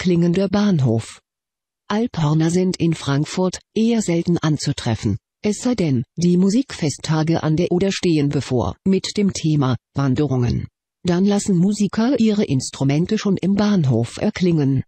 klingender Bahnhof. Alphörner sind in Frankfurt eher selten anzutreffen, es sei denn, die Musikfesttage an der Oder stehen bevor mit dem Thema Wanderungen. Dann lassen Musiker ihre Instrumente schon im Bahnhof erklingen.